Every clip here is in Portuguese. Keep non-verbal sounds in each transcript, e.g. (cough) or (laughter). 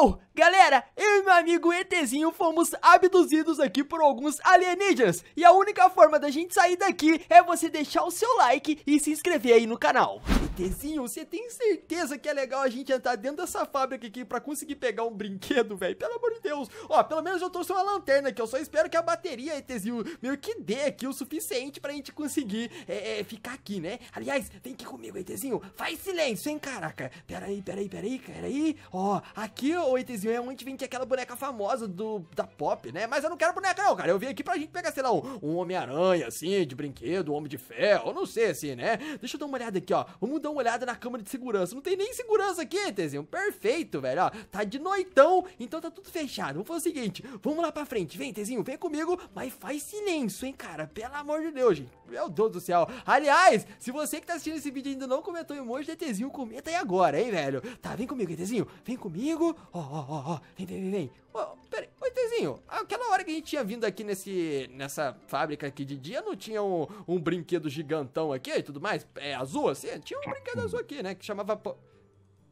No! Galera, eu e meu amigo ETzinho fomos abduzidos aqui por alguns alienígenas. E a única forma da gente sair daqui é você deixar o seu like e se inscrever aí no canal. ETzinho, você tem certeza que é legal a gente entrar dentro dessa fábrica aqui pra conseguir pegar um brinquedo, velho? Pelo amor de Deus. Ó, pelo menos eu trouxe uma lanterna aqui. Eu só espero que a bateria, ETzinho, meio que dê aqui o suficiente pra gente conseguir é, é, ficar aqui, né? Aliás, vem aqui comigo, ETzinho. Faz silêncio, hein, caraca. Peraí, peraí, pera aí, pera aí, pera aí. Ó, aqui, ô ETzinho realmente é vendia aquela boneca famosa do, da pop, né? Mas eu não quero boneca, não, cara. Eu vim aqui pra gente pegar, sei lá, um, um Homem-Aranha, assim, de brinquedo, um Homem de Ferro, não sei, assim, né? Deixa eu dar uma olhada aqui, ó. Vamos dar uma olhada na câmera de segurança. Não tem nem segurança aqui, Tzinho. Perfeito, velho, ó. Tá de noitão, então tá tudo fechado. Vamos fazer o seguinte, vamos lá pra frente. Vem, Tzinho, vem comigo, mas faz silêncio, hein, cara. Pelo amor de Deus, gente. Meu Deus do céu. Aliás, se você que tá assistindo esse vídeo ainda não comentou emoji, é Tzinho, comenta aí agora, hein, velho. Tá, vem comigo, Tzinho. Vem comigo. Ó, ó, ó ó, ó, vem, vem, vem, vem. Ó, peraí, oi, Tezinho, aquela hora que a gente tinha vindo aqui nesse, nessa fábrica aqui de dia, não tinha um, um brinquedo gigantão aqui e tudo mais? É, azul assim? Tinha um brinquedo azul aqui, né, que chamava...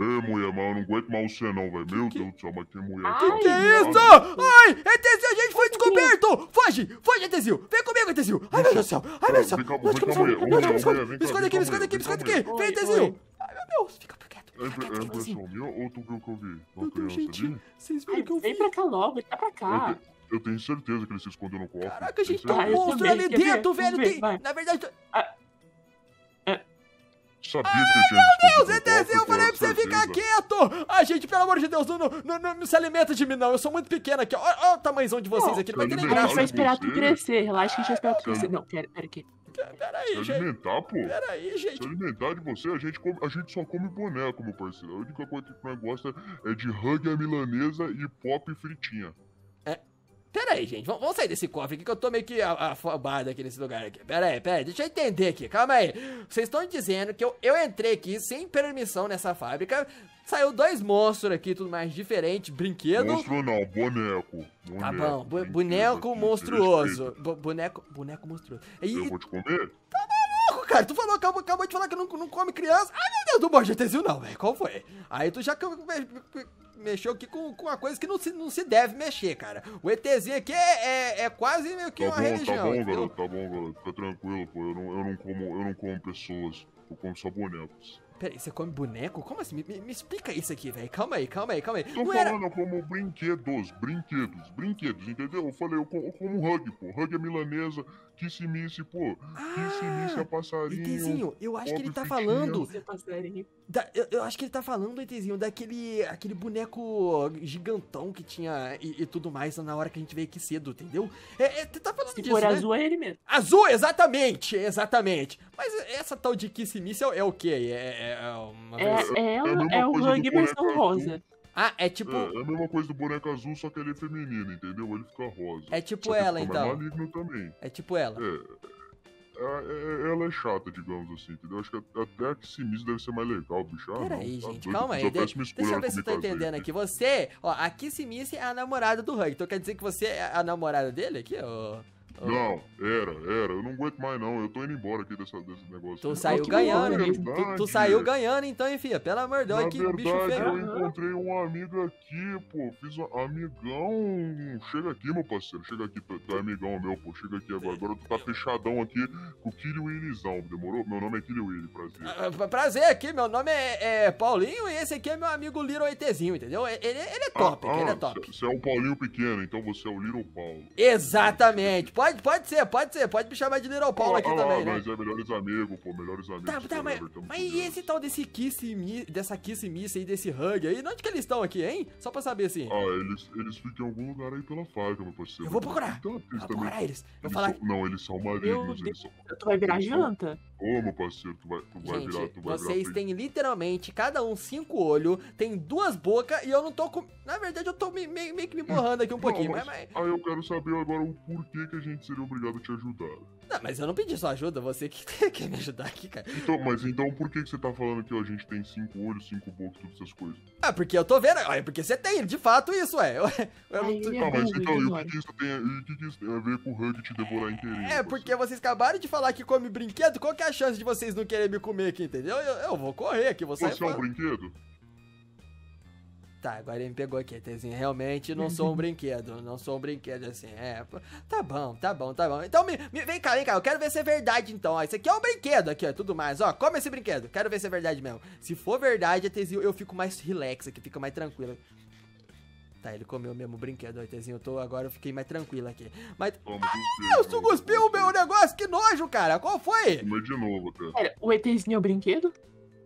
Ê, mulher, mas eu não aguento mais você não, velho. Meu que... Deus do céu, mas que mulher. que, que é isso? Ai, Etesio, é, a gente foi descoberto! Foge, foge, Etesio. Vem comigo, Etesio. Ai, meu Deus do céu. Ai, meu Deus do céu. Vem cá, vem cá, vem Me esconde aqui, me esconde aqui, me esconde aqui. Vem, Ai, meu Deus, fica é, é impressão minha ou tu viu o que eu vi? Uma criança gente, ali? Vocês viram que eu vi? Vem pra cá logo, tá pra cá. Eu, te- eu tenho certeza que ele se escondeu no cofre. Caraca, a gente tem tá um monstro ali dentro, velho. ver, Tem... Na verdade, tô- ah, é. Sabia que ah, tinha Meu Deus, ETZ, eu falei pra você ficar quieto! Ai, ah, gente, pelo amor de Deus, não, não, não, não se alimenta de mim, não. Eu sou muito pequeno aqui. ó. Olha olha o tamanzão de vocês Não, aqui, não vai ter nem Aí a gente graça. vai esperar tu crescer, relaxa que a gente vai esperar tu crescer. Não, pera, pera aqui. Peraí, gente. alimentar, pô. aí gente. Se alimentar de você, a gente, come, a gente só come boneco, meu parceiro. A única coisa que nós gosta é de rugby à milanesa e pop fritinha. Pera aí, gente, vamos, sair desse cofre aqui que eu tô meio que afobado aqui nesse lugar aqui. Pera aí, pera aí, deixa eu entender aqui, calma aí. Vocês estão dizendo que eu, eu entrei aqui sem permissão nessa fábrica, saiu dois monstros aqui, tudo mais diferente, brinquedo. Monstro não, boneco. Tá boneco tá bom, boneco monstruoso. boneco, boneco monstruoso. E... Eu vou te comer? cara, tu falou, acabou, acabou de falar que não, não come criança. Ai, meu Deus, não morde Tesil não, velho. Qual foi? Aí tu já mexeu aqui com, com uma coisa que não se, não se deve mexer, cara. O ETzinho aqui é, é, é quase meio que tá uma bom, tá religião. Tá bom, então... garoto, tá bom, garoto. Fica tranquilo, pô. Eu não, eu não, como, eu não como pessoas. Eu como só bonecos. Peraí, você come boneco? Como assim? Me, me, me explica isso aqui, velho. Calma aí, calma aí, calma aí. Tô falando, eu como brinquedos, brinquedos, brinquedos, entendeu? Eu falei, eu como, eu como hug, pô. Hug é milanesa, kissimice, pô. É ah, kissimisse é passarinho. Itezinho, eu acho que ele tá falando... É da, eu, eu, acho que ele tá falando, Itezinho, daquele aquele boneco gigantão que tinha e, e tudo mais na hora que a gente veio aqui cedo, entendeu? É, é tá falando Se disso, for né? azul, é ele mesmo. Azul, exatamente, exatamente. Mas essa tal de kissimice é, é o quê? É... é é, é, uma é, é, é, é o Hang, versão rosa. Né? Ah, é tipo. É, é, a mesma coisa do boneco azul, só que ele é feminino, entendeu? Ele fica rosa. É tipo ela, então. É maligno também. É tipo ela. É, é. É, ela é chata, digamos assim, entendeu? Acho que até a Kissimis deve ser mais legal, bicho. Ah, Peraí, gente, calma aí. deixa, deixa eu ver se eu tô entendendo aqui. Você, ó, a Kissimis é a namorada do Hang. Então quer dizer que você é a namorada dele aqui, ó? Ou... Não, era, era. Eu não aguento mais, não. Eu tô indo embora aqui dessa, desse negócio. Tu aqui. saiu ah, ganhando, é Tu, tu, saiu ganhando, então, hein, filha? Pelo amor de Deus, que verdade, bicho feio. Eu encontrei um amigo aqui, pô. Fiz um amigão. Chega aqui, meu parceiro. Chega aqui, tu, tu é amigão meu, pô. Chega aqui agora. Agora tu tá fechadão aqui com o Kili Willisão. Demorou? Meu nome é Kili Willy, prazer. Ah, ah, prazer aqui, meu nome é, é, Paulinho e esse aqui é meu amigo Liro Oitezinho, entendeu? Ele, ele é ah, top, ah, ele é top. Você é o Paulinho pequeno, então você é o Liro Paulo. Exatamente. Pode pode, pode ser, pode ser. Pode me chamar de Little Paulo ah, aqui ah, também, ah, né? Mas é melhores amigos, pô, melhores amigos. Tá, tá, mas, mas e esse tal desse kiss me, dessa kiss miss aí, desse hug aí? Onde que eles estão aqui, hein? Só pra saber assim. Ah, eles, eles ficam em algum lugar aí pela fábrica, meu parceiro. Eu vou procurar. Então, eu vou procurar eles. Eu vou falar... são, não, eles são malignos. Eu, eles são... Tu vai virar janta como, parceiro? Tu vai, tu vai Gente, virar, tu vai vocês têm literalmente, cada um cinco olhos, tem duas bocas e eu não tô com. Na verdade, eu tô me, meio, meio que me borrando aqui um (laughs) não, pouquinho, mas, mas, Aí eu quero saber agora o porquê que a gente seria obrigado a te ajudar. Não, mas eu não pedi sua ajuda, você que (laughs) quer me ajudar aqui, cara. Então, mas então por que, que você tá falando que ó, a gente tem cinco olhos, cinco bocas, todas essas coisas? Ah, porque eu tô vendo, é porque você tem de fato isso, é. (laughs) Eu, eu tô... Tá, mas então, e o que, que, isso tem, a ver com o Hug te devorar inteirinho? É, porque vocês acabaram de falar que come brinquedo, qual que é a chance de vocês não querem me comer aqui, entendeu? Eu, eu vou correr aqui, você. Você é um brinquedo? Tá, agora ele me pegou aqui, Tezinho. Realmente não sou um (laughs) brinquedo. Não sou um brinquedo assim. É. Tá bom, tá bom, tá bom. Então me, me vem cá, vem cá. Eu quero ver se é verdade, então. Ó, isso aqui é um brinquedo aqui, ó. Tudo mais. Ó, come esse brinquedo. Quero ver se é verdade mesmo. Se for verdade, Tezinho, eu fico mais relax aqui, fica mais tranquilo. Tá, ele comeu mesmo o brinquedo, Oitezinho. Eu tô, agora eu fiquei mais tranquilo aqui. Mas. Toma, ah, cuspir, cuspiu o meu negócio, que nojo, cara! Qual foi? Comer de novo, cara. Pera, o ETzinho é o brinquedo?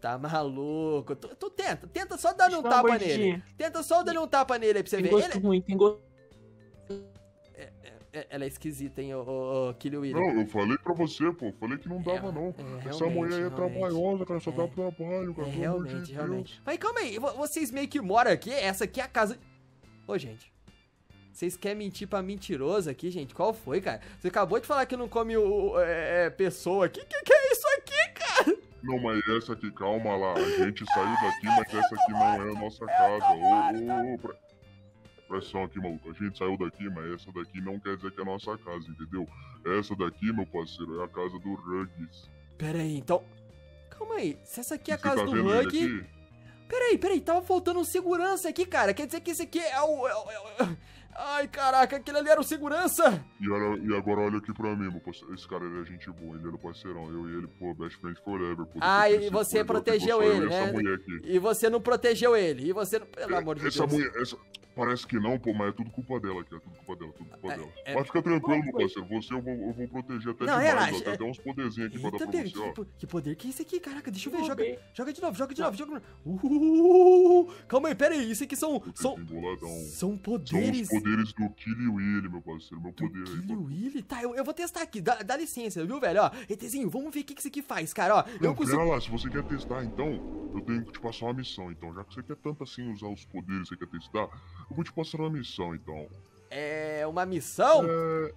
Tá maluco. Tu, tu tenta, tenta só dar um tapa nele. Tenta só dar um tapa nele aí pra você tem ver. Gosto ele... É ruim, tem gosto. É, é, ela é esquisita, hein, o, o, Killy Não, eu falei pra você, pô. Falei que não é, dava, é, não. Essa mulher aí é trabalhosa, cara. Só é, dá trabalho, cara. realmente, realmente. Mas calma aí, vocês meio que moram aqui. Essa aqui é a casa. Ô, gente. Vocês querem mentir pra mentiroso aqui, gente? Qual foi, cara? Você acabou de falar que não come o, é, é, pessoa aqui. Que que é isso aqui, cara? Não, mas essa aqui, calma lá. A gente saiu daqui, mas essa aqui não é a nossa casa. Ô, ô, tá. ô, pra... Pressão aqui, maluco. A gente saiu daqui, mas essa daqui não quer dizer que é a nossa casa, entendeu? Essa daqui, meu parceiro, é a casa do Ruggs. Pera aí, então. Calma aí. Se essa aqui é a Você tá casa tá do Ruggs. Peraí, peraí, tava faltando um segurança aqui, cara. Quer dizer que esse aqui é o... É o, é o... É Ai, caraca, aquele ali era o segurança. E, e agora olha aqui pra mim, meu parceiro. Esse cara, ele é gente boa, ele era é parceirão. Eu e ele, pô, best friend forever. Pô, ah, e você protegeu ele, né? E, e você não protegeu ele. E você não... Pelo é, amor de essa Deus. Mulher, essa mulher, parece que não, pô, mas é tudo culpa dela, aqui, É tudo culpa dela, tudo culpa é, dela. É, mas fica tranquilo, meu parceiro. Você eu vou, eu vou proteger até não, demais. Relaxa, ó, tem tá é. até uns poderzinhos aqui pra dar pra você, ó. Que poder que é esse aqui? Caraca, deixa eu ver. Joga, joga de novo, joga de novo, joga de novo. Uh, calma aí, pera aí. Isso aqui são. São, são poderes. São os poderes do Killy Willy, meu parceiro. Meu poder do aí. Willy? Tá, eu, eu vou testar aqui. Dá, dá licença, viu, velho? Ó, ETzinho, vamos ver o que, que isso aqui faz, cara. Ó, não, eu consigo... Pera lá, se você quer testar, então, eu tenho que te passar uma missão, então. Já que você quer tanto assim usar os poderes, você quer testar. Eu vou te passar uma missão, então. É uma missão? É...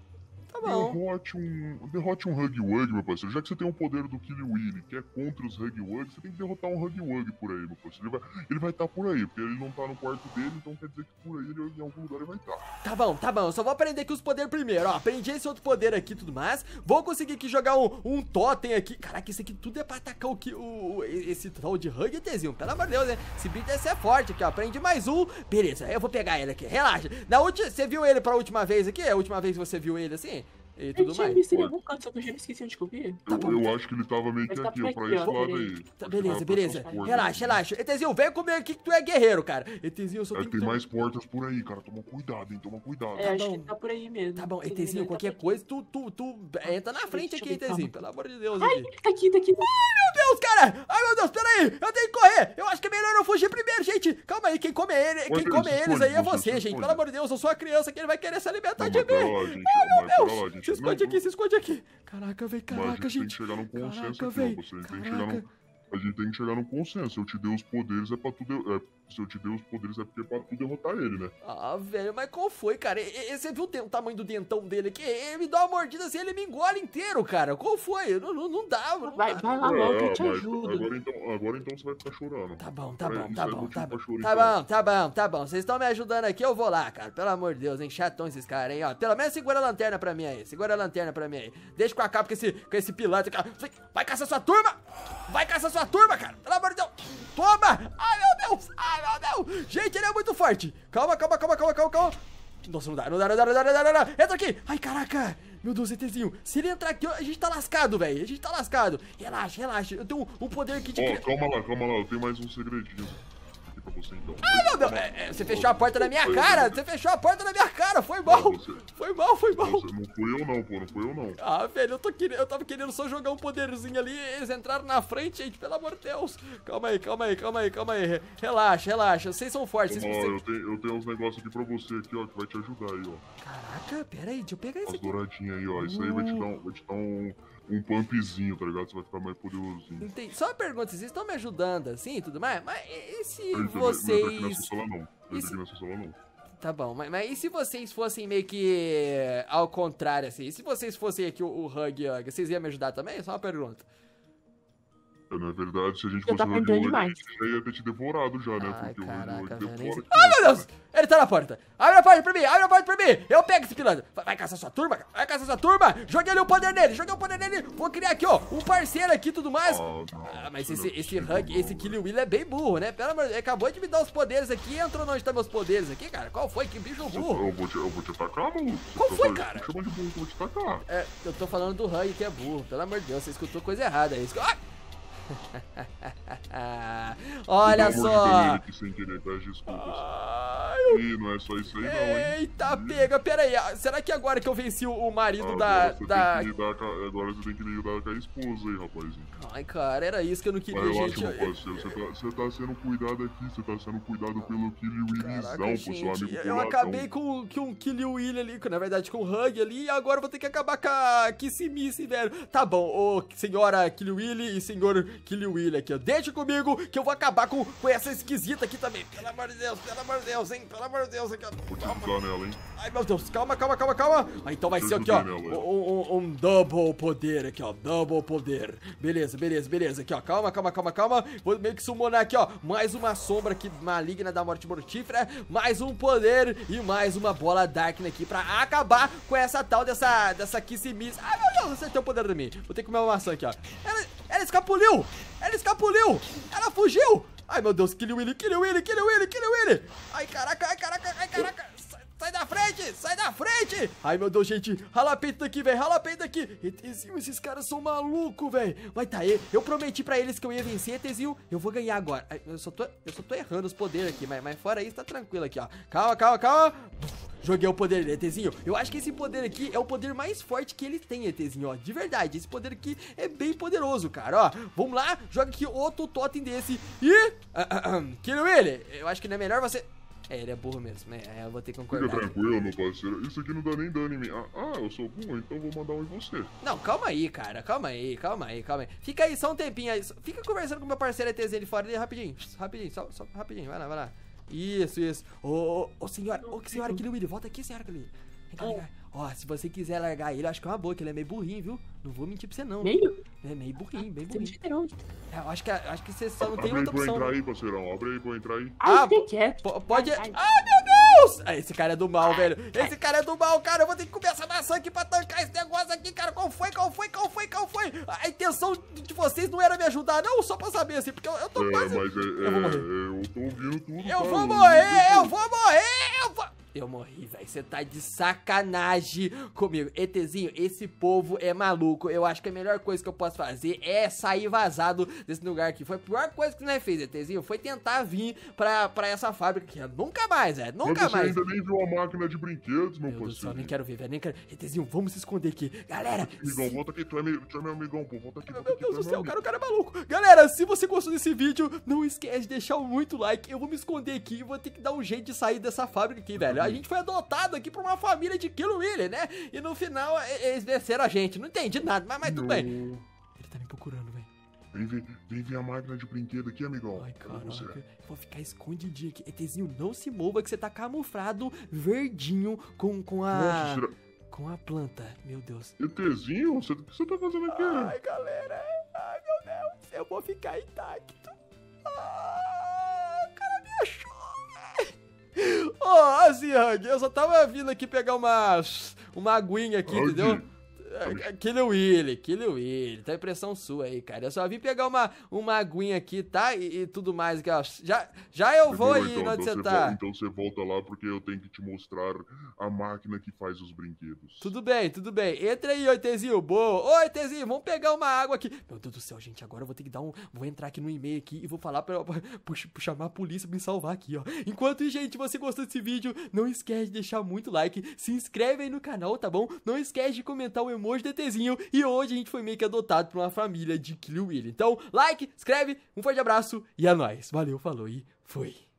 Tá bom. Derrote um, derrote um Hug Wug, meu parceiro. Já que você tem o poder do Killy Willy, que é contra os Hug Wug, você tem que derrotar um Hug Wug por aí, meu parceiro. Ele vai estar ele vai tá por aí, porque ele não tá no quarto dele, então quer dizer que por aí ele, em algum lugar ele vai estar. Tá. tá bom, tá bom. Eu só vou aprender aqui os poderes primeiro, ó. Aprendi esse outro poder aqui e tudo mais. Vou conseguir aqui jogar um, um totem aqui. Caraca, isso aqui tudo é pra atacar o que? O, esse tal de Hug Tzinho. Pelo amor de Deus, né? Esse bicho deve ser forte aqui, ó. Aprendi mais um. Beleza, eu vou pegar ele aqui. Relaxa. Na última, você viu ele pra última vez aqui? A última vez que você viu ele assim? e é, tudo mais. Eu tinha visto canto, só que eu já me esqueci onde que eu vi. Tá Eu acho que ele tava meio que aqui, ó, pra esse lado aí. Tá, beleza, beleza. Relaxa, relaxa. Etezinho, vem comigo aqui que tu é guerreiro, cara. Etezinho, eu sou... tenho que... Tem mais portas por aí, cara. Toma cuidado, hein, toma cuidado. É, tá acho que tá por aí mesmo. Tá bom, Etezinho, tá qualquer coisa, tu, tu, tu, entra na frente aqui, Etezinho, pelo amor de Deus. Ai, tá aqui, tá aqui. Ai, meu Deus, cara. Ai, meu Deus, peraí. Eu tenho que correr. Eu acho que é melhor eu fugir primeiro, gente. Calma aí, quem come ele, quem come eles aí é você, gente. Pelo amor de Deus, eu sou a criança que ele vai querer se alimentar de mim. Ai, meu Deus gente. Se esconde não, aqui, se esconde aqui. Caraca, velho, caraca, gente. a gente, tem que chegar num consenso caraca, aqui, véio, ó, vocês. Caraca. A gente tem que chegar num consenso. Eu te dei os poderes, é pra tu... É se eu te dei os poderes é porque é pra tu derrotar ele, né? Ah, velho, mas qual foi, cara? você viu o, tamanho do dentão dele aqui? Ele me dá uma mordida assim, ele me engole inteiro, cara. Qual foi? Não, não, não dá, mano. Vai, vai lá logo é, que eu te ajudo. Agora então, agora então você vai ficar chorando. Tá bom, tá é, bom, tá é, tá bom, tá bom. Chorar, tá então. bom, tá bom, tá bom. Vocês estão me ajudando aqui, eu vou lá, cara. Pelo amor de Deus, hein? Chatão esses caras, hein? Ó, pelo menos segura a lanterna pra mim aí. Segura a lanterna pra mim aí. Deixa com a capa com esse, com esse pilantra. Vai caçar sua turma! Vai caçar sua turma, cara! Pelo amor de Deus! Toma! Ai, meu Deus! Ai! Ai, meu Deus. Gente, ele é muito forte. Calma, calma, calma, calma, calma, calma. Nossa, não dá, não dá, não dá, não dá, não dá, não dá. Entra aqui. Ai, caraca. Meu Deus, ETzinho. Se ele entrar aqui, a gente tá lascado, velho. A gente tá lascado. Relaxa, relaxa. Eu tenho um, poder aqui de... Oh, calma lá, calma lá. Eu tenho mais um segredinho. Então. Ai, ah, meu Deus! É, é, você fechou a porta na minha cara! Você fechou a porta na minha cara! Foi mal! Foi mal, foi mal! não fui eu não, pô, não fui eu não. Ah, velho, eu, tô querendo, eu tava querendo só jogar um poderzinho ali, eles entraram na frente, gente, pelo amor de Deus! Calma aí, calma aí, calma aí, calma aí. Relaxa, relaxa, vocês são fortes, vocês conseguem... eu, tenho, eu tenho uns negócios aqui pra você aqui, ó, que vai te ajudar aí, ó. Caraca, pera aí, deixa eu pegar isso aqui. As douradinhas aí, ó, isso aí vai te uh. dar um... Vai te dar um um pumpzinho, tá ligado? Você vai ficar mais poderoso. Entendi. Só uma pergunta, vocês estão me ajudando assim e tudo mais? Mas e se vocês. aqui não. Tá bom, mas, mas e se vocês fossem meio que ao contrário, assim? E se vocês fossem aqui o, o Hug vocês iam me ajudar também? Só uma pergunta na verdade, se a gente fosse tá hoje, demais. a gente ia ter te devorado já, né? Ai, Porque caraca, o devora nem... Ai, meu Deus! Ele tá na porta! Abre a porta pra mim! Abre a porta pra mim! Eu pego esse pilantra! Vai, caçar sua turma, Vai caçar sua turma! Joguei ali o um poder nele! Joguei o um poder nele! Vou criar aqui, ó, um parceiro aqui e tudo mais! Ah, ah mas esse, esse Hug, esse Kill Will é bem burro, né? Pelo amor de Deus, acabou de me dar os poderes aqui e entrou onde estão meus poderes aqui, cara. Qual foi? Que bicho burro! Tá, eu vou te, eu vou te atacar, maluco! Qual foi, cara? Chama de burro, eu vou te atacar! É, eu tô falando do Hug que é burro. Pelo amor de Deus, você escutou coisa errada. É isso. Ah! Olha só! Delírio, tá? desculpas. Ah aqui, não é só isso aí não, hein? Eita, pega, pera aí. Ah, será que agora que eu venci o marido agora da... da... agora você tem que lidar com a esposa aí, rapazinho. Ai, cara, era isso que eu não queria, Mas gente. Relaxa, rapaz, eu... você, tá, você tá sendo cuidado aqui, você tá sendo cuidado pelo Kiliwilizão, pro seu amigo Eu, eu acabei com, com o Kiliwil ali, na verdade com o Hug ali, e agora eu vou ter que acabar com a Kissimisse, velho. Tá bom, ô senhora Willy e senhor Kiliwili aqui, ó. Deixa comigo que eu vou acabar com, com essa esquisita aqui também. Pelo amor de Deus, pelo amor de Deus, hein, pelo pelo amor de Deus, aqui, ó. calma. Ai, meu Deus, calma, calma, calma, calma. Ah, então vai ser aqui, ó, um, um, um, double poder aqui, ó, double poder. Beleza, beleza, beleza. Aqui, ó, calma, calma, calma, calma. Vou meio que summonar aqui, ó, mais uma sombra aqui maligna da morte mortífera, mais um poder e mais uma bola Darkna aqui pra acabar com essa tal dessa, dessa Kissimis. Ai, meu Deus, acertei o poder de mim. Vou ter que comer uma maçã aqui, ó. Ela, ela escapuliu! Ela escapuliu! Ela fugiu! Ai, meu Deus, kill Willy, kill Willy, kill Willy, kill Willy. Ai, caraca, ai, caraca, ai, caraca. Sai, sai da frente, sai da frente. Ai, meu Deus, gente, rala peito daqui, velho, rala peito daqui. Etezinho, esses caras são malucos, velho. Mas tá, aí eu prometi pra eles que eu ia vencer, Etezinho. Eu vou ganhar agora. eu, só tô, eu só tô errando os poderes aqui, mas, mas fora isso, tá tranquilo aqui, ó. Calma, calma, calma. Joguei o poder, ETzinho. Eu acho que esse poder aqui é o poder mais forte que ele tem, ETzinho, ó. De verdade, esse poder aqui é bem poderoso, cara, ó. Vamos lá, joga aqui outro totem desse. E... Ah, ele. Eu acho que não é melhor você... É, ele é burro mesmo. É, eu vou ter que concordar. Fica tranquilo, meu parceiro. Isso aqui não dá nem dano em mim. Ah, ah, eu sou burro, então vou mandar um em você. Não, calma aí, cara. Calma aí, calma aí, calma aí. Fica aí só um tempinho aí. Fica conversando com meu parceiro ETZ ali fora ali rapidinho. Rapidinho, só, só rapidinho. Vai lá, vai lá. Isso, isso. Ô, ô, ô senhora, ô, que senhora Killwilly, volta aqui, senhora Killwilly. Ó, se você quiser largar ele, acho que é uma boa, que ele é meio burrinho, viu? Não vou mentir pra você, não. Meio? É meio burrinho, ah, bem burrinho. É, acho que, acho que você só não tem Abre outra opção. Abre aí pra entrar aí, parceirão. Abre aí pra entrar aí. Ah, ah você Pode... Ai, ai. Ah, não! Ah, esse cara é do mal, velho. Esse cara é do mal, cara. Eu vou ter que comer essa maçã aqui pra tancar esse negócio aqui, cara. Qual foi? Qual foi? Qual foi? Qual foi? A intenção de vocês não era me ajudar, não. Só pra saber, assim, porque eu, eu tô é, quase... Mas é, eu vou é, morrer. É, eu tô ouvindo tudo, Eu cara. vou morrer! Eu vou morrer! Eu vou eu morri, velho. Você tá de sacanagem comigo. ETzinho, esse povo é maluco. Eu acho que a melhor coisa que eu posso fazer é sair vazado desse lugar aqui. Foi a pior coisa que nós fez, ETzinho. Foi tentar vir pra, pra essa fábrica aqui. Nunca mais, é. Nunca mais. você mais. ainda nem viu a máquina de brinquedos, meu, meu Deus do céu, nem quero ver, velho. Nem quero. ETzinho, vamos se esconder aqui. Galera. Amigão, se... volta aqui. Tu é, meu, tu é meu amigão, pô. Volta aqui. Meu, volta é meu Deus aqui, do céu, cara, o cara é maluco. Galera, se você gostou desse vídeo, não esquece de deixar muito like. Eu vou me esconder aqui e vou ter que dar um jeito de sair dessa fábrica aqui, velho. A gente foi adotado aqui por uma família de Kilo Willy, né? E no final eles desceram a gente. Não entendi nada, mas, mas tudo bem. Ele tá me procurando, velho. Vem ver, vem ver a máquina de brinquedo aqui, amigão. Ai, caraca. Vou ficar escondidinho aqui. Etezinho, não se mova que você tá camuflado verdinho com, com a... Nossa, será... Com a planta, meu Deus. Etezinho, você, o que você tá fazendo aqui? Ai, galera. Ai, meu Deus. Eu vou ficar intacto. Ah, o cara me achou. Ô, oh, assim, eu só tava vindo aqui pegar uma, uma aguinha aqui, entendeu? Killer é, Willy, Killer Willy, tá impressão sua aí, cara. Eu só vim pegar uma, uma aguinha aqui, tá? E, e tudo mais. Que, já, já eu tá vou aí então, onde então você tá. Vo então você volta lá porque eu tenho que te mostrar a máquina que faz os brinquedos. Tudo bem, tudo bem. Entra aí, Oitezinho. Boa. Oi, Oitezinho, vamos pegar uma água aqui. Meu Deus do céu, gente, agora eu vou ter que dar um... Vou entrar aqui no e-mail aqui e vou falar pra, Puxa, chamar a polícia pra me salvar aqui, ó. Enquanto, gente, você gostou desse vídeo, não esquece de deixar muito like, se inscreve aí no canal, tá bom? Não esquece de comentar o emoji Mojo DTzinho e hoje a gente foi meio que adotado por uma família de Kill Will. Então, like, escreve, um forte abraço e é nóis. Valeu, falou e fui.